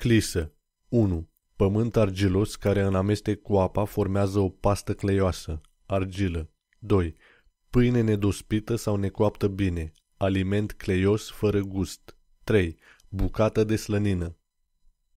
Clisă 1. Pământ argilos care în amestec cu apa formează o pastă cleioasă, argilă. 2. Pâine nedospită sau necoaptă bine, aliment cleios fără gust. 3. Bucată de slănină.